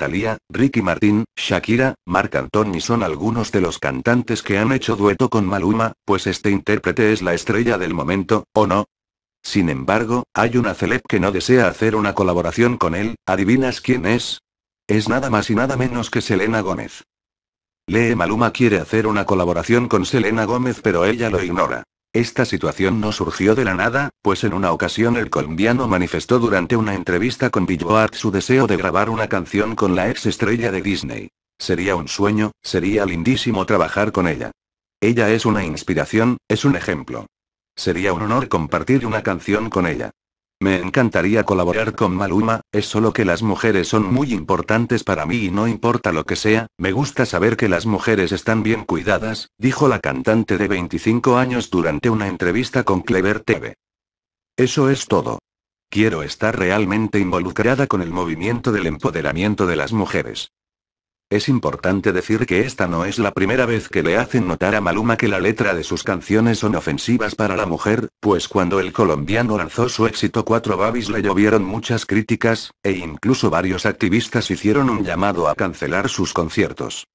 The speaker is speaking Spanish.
natalia Ricky Martin, Shakira, Marc Anthony son algunos de los cantantes que han hecho dueto con Maluma, pues este intérprete es la estrella del momento, ¿o no? Sin embargo, hay una celeb que no desea hacer una colaboración con él, ¿adivinas quién es? Es nada más y nada menos que Selena Gómez. Lee Maluma quiere hacer una colaboración con Selena Gómez pero ella lo ignora. Esta situación no surgió de la nada, pues en una ocasión el colombiano manifestó durante una entrevista con Billboard su deseo de grabar una canción con la ex estrella de Disney. Sería un sueño, sería lindísimo trabajar con ella. Ella es una inspiración, es un ejemplo. Sería un honor compartir una canción con ella. Me encantaría colaborar con Maluma, es solo que las mujeres son muy importantes para mí y no importa lo que sea, me gusta saber que las mujeres están bien cuidadas, dijo la cantante de 25 años durante una entrevista con Clever TV. Eso es todo. Quiero estar realmente involucrada con el movimiento del empoderamiento de las mujeres. Es importante decir que esta no es la primera vez que le hacen notar a Maluma que la letra de sus canciones son ofensivas para la mujer, pues cuando el colombiano lanzó su éxito 4 Babis le llovieron muchas críticas, e incluso varios activistas hicieron un llamado a cancelar sus conciertos.